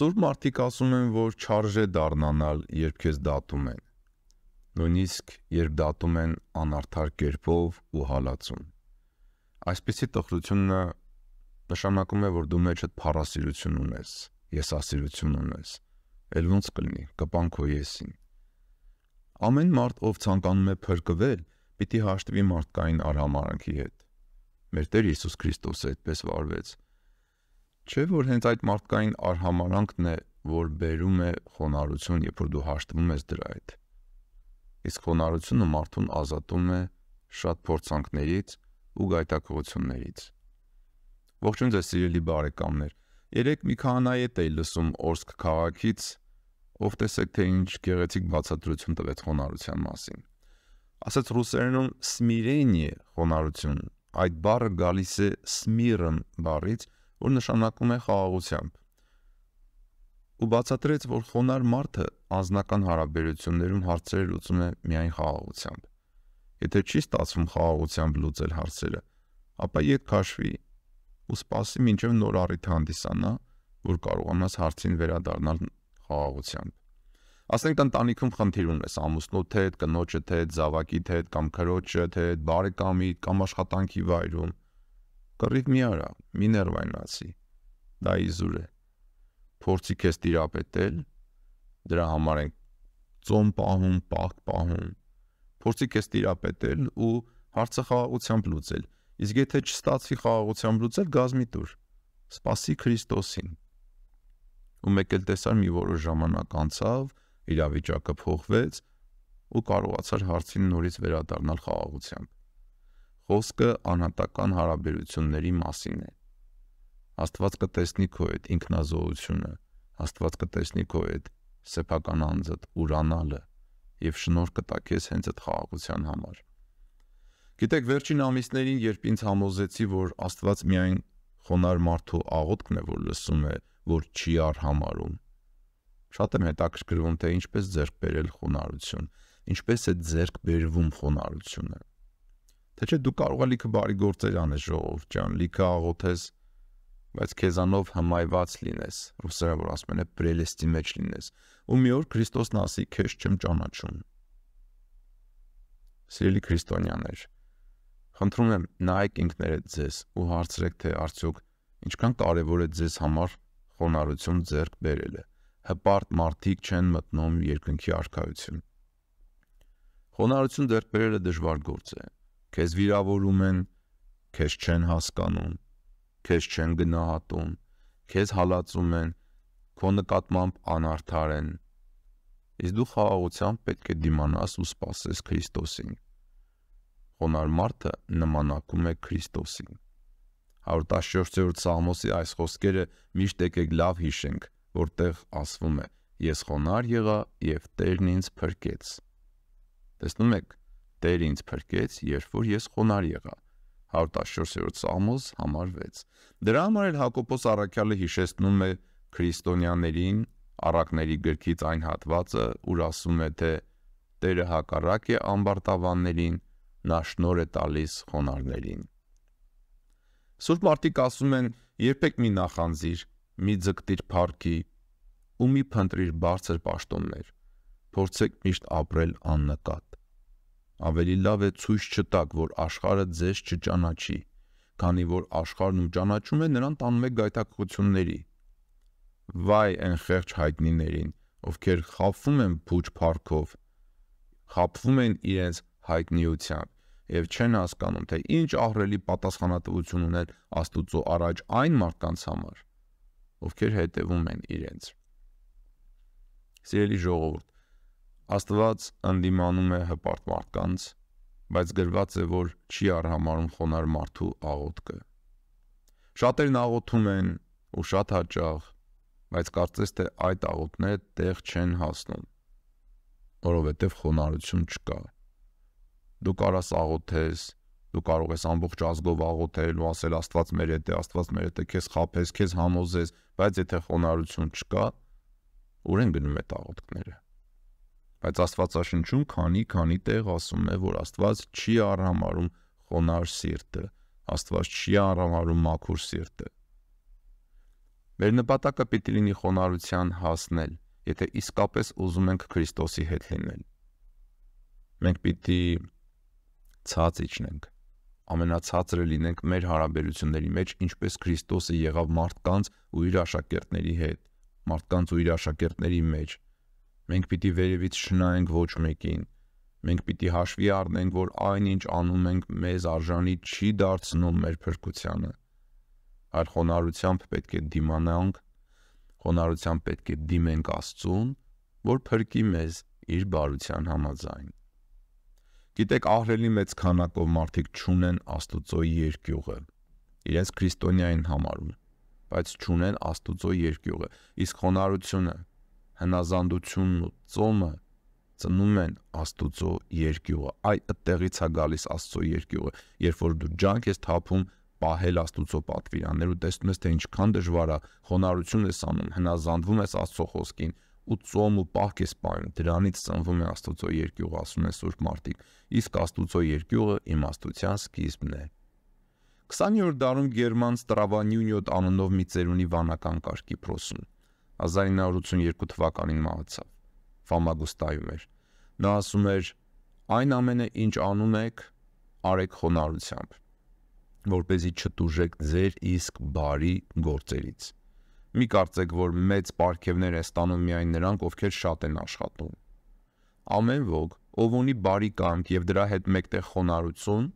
Այսօր մարդիկ ասում են, որ չարժե դառնանալ, երբ քեզ դատում են։ Նույնիսկ երբ դատում են անարդար կերպով ու հալածում։ Այսպիսի տխրությունը նշանակում է, որ դու մեջդ փառասիրություն ունես, եսասիրություն ունես։ Էլ ոնց կլինի, կպան քո եսին։ Ամեն մարդ, ով ցանկանում է փրկվել, պիտի հաշտվի մարդկային արհամարանքի հետ։ Մեր Տեր Հիսուս Քրիստոսը այդպես վարվեց չէ՞ որ հենց այդ մարդկային արհամարանքն է, որ բերում է խոնարհություն, երբ որ դու հաշտվում ես դրա հետ։ Իսկ խոնարհությունը մարդուն ազատում է շատ փորձանքներից ու գայթակղություններից։ Ողջույն ձեզ սիրելի բարեկամներ։ Երեք մի քանայի հետ էի լսում Օրսկ քաղաքից, ով տեսեք թե ինչ գեղեցիկ բացատրություն տվեց խոնարհության մասին։ Ասաց ռուսերենում «սմիրենիե» խոնարհություն։ Այդ բառը գալիս է «սմիրն» բառից, որ նշանակում է խաղաղությամբ։ Ու բացատրեց, որ խոնար մարդը անznական հարաբերություններում հարցերը լուծում է միայն խաղաղությամբ։ Եթե չի ստացվում խաղաղությամբ լուծել հարցերը, ապա եկ քաշվի ու սպասի մինչև նոր առիթ հանդիսանա, որ կարողանաս հարցին վերադառնալ խաղաղությամբ։ Ասենք ընտանիքում խնդիր ունես ամուսնոդ հետ, կնոջդ հետ, զավակիդ հետ կամ քրոջդ հետ, բարեկամի կամ աշխատանքի վայրում Կռիվ մի արա, միներվայնացի։ Դա իզուր է։ Փորձի քեզ տիրապետել, դրա համար են ծոմ պահում, պահ պահում։ Փորձի քեզ տիրապետել ու հարցը խաղաղությամբ լուծել։ Իսկ եթե չստացվի խաղաղությամբ լուծել, գազմի դուր։ Սպասի Քրիստոսին։ Ու մեկ էլ տեսար մի որոշ ժամանակ անցավ, իրավիճակը փոխվեց ու կարողացար հարցին նորից վերադառնալ խաղաղությամբ։ Խոսքը անհատական հարաբերությունների մասին է։ Աստված կտեսնի քո այդ ինքնազոհությունը, Աստված կտեսնի քո այդ սեփական անձդ ուրանալը եւ շնորհ կտա քեզ հենց այդ խաղաղության համար։ Գիտեք, վերջին ամիսներին, երբ ինձ համոզեցի, որ Աստված միայն խոնար մարդու աղոթքն է, որ լսում է, որ չի արհամարում, շատ եմ հետաքրքրվում, թե ինչպես ձեռք բերել խոնարհություն, ինչպես է ձեռք բերվում խոնարհությունը։ Թե չէ դու կարող ես լիքը բարի գործեր անես ժողով ջան, լիքը աղոթես, բայց քեզանով հմայված լինես, ռուսերեն որ ասում են պրելեստի մեջ լինես։ Ու մի օր Քրիստոսն ասի, քեզ չեմ ճանաչում։ Սիրելի քրիստոնյաներ, խնդրում եմ նայեք ինքներդ ձեզ ու հարցրեք, թե արդյոք ինչքան կարևոր է ձեզ համար խոնարհություն ձեռք բերելը։ Հպարտ մարդիկ չեն մտնում երկնքի արքայություն։ Խոնարհություն ձեռք բերելը դժվար գործ է, Քեզ վիրավորում են, քեզ չեն հասկանում, քեզ չեն գնահատում, քեզ հալածում են, քո նկատմամբ անարդար են։ Իսկ դու խաղաղությամբ պետք է դիմանաս ու սպասես Քրիստոսին։ Խոնար մարդը նմանակում է Քրիստոսին։ 117-րդ Սամոսի այս խոսքերը միշտ եկեք լավ հիշենք, որտեղ ասվում է. Ես խոնար եղա եւ Տերն ինձ փրկեց։ Տեսնում եք, Տեր ինձ փրկեց, երբ որ ես խոնար եղա։ 114-րդ Սամոս համար 6։ Դրա համար էլ Հակոբոս Արաքյալը հիշեցնում է քրիստոնյաներին առակների գրքից այն հատվածը, ուր ասում է, թե Տերը հակառակ է ամբարտավաններին, նա շնոր է տալիս խոնարներին։ Սուրբ մարդիկ ասում են, երբեք մի նախանձիր, մի ձգտիր փառքի ու մի փնտրիր բարձր աշտոններ։ Փորձեք միշտ ապրել աննկատ ավելի լավ է ցույց չտաք, որ աշխարհը ձեզ չճանաչի, քանի որ աշխարհն ու ճանաչում է նրան տանում է գայթակղությունների։ Վայ այն խեղճ հայտնիներին, ովքեր խափվում են փուչ փառքով, խափվում են իրենց հայտնիությամբ եւ չեն հասկանում, թե ինչ ահրելի պատասխանատվություն ունեն Աստուծո առաջ այն մարդկանց համար, ովքեր հետևում են իրենց։ Սիրելի ժողովուրդ, Աստված ընդդիմանում է հպարտ մարդկանց, բայց գրված է, որ չի արհամարում խոնար մարդու աղոթքը։ Շատերն աղոթում են ու շատ հաճախ, բայց կարծես թե այդ աղոթները տեղ չեն հասնում, որովհետև խոնարհություն չկա։ Դու կարաս աղոթես, դու կարող ես ամբողջ ազգով աղոթել ու ասել Աստված մեր հետ է, Աստված մեր հետ է, քեզ խափես, քեզ համոզես, բայց եթե խոնարհություն չկա, ուրեն գնում է աղոթքները։ Բայց Աստվածաշնչում քանի-քանի տեղ ասում է, որ Աստված չի արհամարում խոնար սիրտը, Աստված չի արհամարում մաքուր սիրտը։ Մեր նպատակը պիտի լինի խոնարհության հասնել, եթե իսկապես ուզում ենք Քրիստոսի հետ լինել։ Մենք պիտի ցած իջնենք, ամենացածրը լինենք մեր հարաբերությունների մեջ, ինչպես Քրիստոսը եղավ մարդկանց ու իր աշակերտների հետ, մարդկանց ու իր աշակերտների մեջ, մեջ Մենք պիտի վերևից շնայենք ոչ մեկին։ Մենք պիտի հաշվի առնենք, որ այնինչ անում ենք մեզ արժանի չի դարձնում մեր փրկությանը։ Այլ խոնարհությամբ պետք է դիմանանք, խոնարհությամբ պետք է դիմենք Աստծուն, որ փրկի մեզ իր բարության համաձայն։ Գիտեք, ահրելի մեծ քանակով մարդիկ ճունեն Աստուծո երկյուղը։ Իրենց քրիստոնյային համարում, բայց ճունեն Աստուծո երկյուղը։ Իսկ խոնարհությունը, հնազանդությունն ու ծոմը ծնում են Աստուծո երկյուղը։ Այ այդտեղից է գալիս Աստծո երկյուղը, երբ որ դու ջանք ես թափում պահել Աստուծո պատվիրաններ ու տեսնում ես թե ինչքան դժվար է, խոնարհություն ես անում, հնազանդվում ես Աստծո խոսքին ու ծոմ ու պահ կես պահում, դրանից ծնվում է Աստուծո երկյուղը, ասում են Սուրբ Մարտիկ։ Իսկ Աստուծո երկյուղը իմաստության սկիզբն է։ 20-րդ դարում Գերման Ստրավանյունյոտ անունով մի ծերունի վանական կարգի փրոսում 1982 թվականին մահացավ։ Ֆամագուստայում էր։ Նա ասում էր. «Այն ամենը, ինչ անում եք, արեք խոնարհությամբ, որ เป զի չտուժեք ձեր իսկ բարի գործերից։ Մի կարծեք, որ մեծ պարգևներ է ստանում միայն նրանք, ովքեր շատ են աշխատում։ Ամեն ոք, ով ունի բարի կամք եւ դրա հետ մեկտեղ խոնարհություն,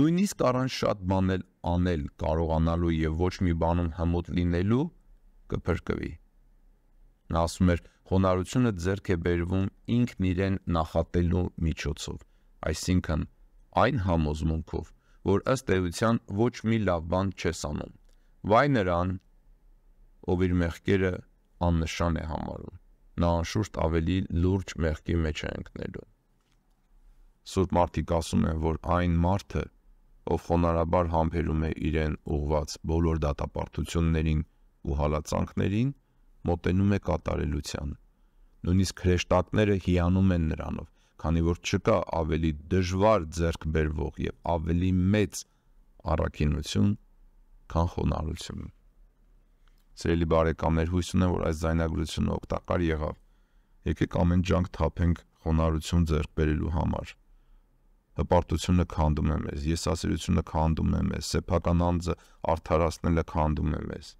նույնիսկ առանց շատ բանել անել կարողանալու եւ ոչ մի բանում հմուտ լինելու կփրկվի»։ Նա ասում էր. «Խոնարհությունը ձեռք է բերվում ինքն իրեն նախատելու միջոցով»։ Այսինքն, այն համոզմունքով, որ ըստ էության ոչ մի լավ բան չես անում։ Վայ նրան, ով իր մեղքերը աննշան է համարում։ Նա անշուշտ ավելի լուրջ մեղքի մեջ է ընկնելու։ Սուրբ մարդիկ ասում են, որ այն մարդը, ով խոնարհաբար համբերում է իրեն ուղված բոլոր դատապարտություններին ու հալածանքներին, մոտենում է կատարելության։ Նույնիսկ հրեշտակները հիանում են նրանով, քանի որ չկա ավելի դժվար ձեռք բերվող եւ ավելի մեծ առաքինություն, քան խոնարհությունը։ Սիրելի բարեկամներ, հույս ունեմ, որ այս զայնագրությունը օգտակար եղավ։ Եկեք ամեն ջանք թափենք խոնարհություն ձեռք բերելու համար։ Հպարտությունը քանդում է մեզ, եսասիրությունը քանդում է մեզ, սեփական անձը արդարացնելը քանդում է մեզ։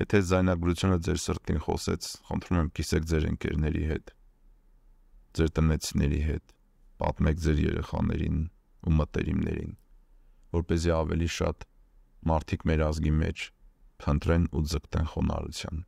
Եթե զայնագրությունը ձեր սրտին խոսեց, խնդրում եմ կիսեք ձեր ընկերների հետ, ձեր տնեցիների հետ, պատմեք ձեր երեխաներին ու մտերիմներին, որ เป զի ավելի շատ մարդիկ մեր ազգի մեջ փնտրեն ու ձգտեն խոնարհության։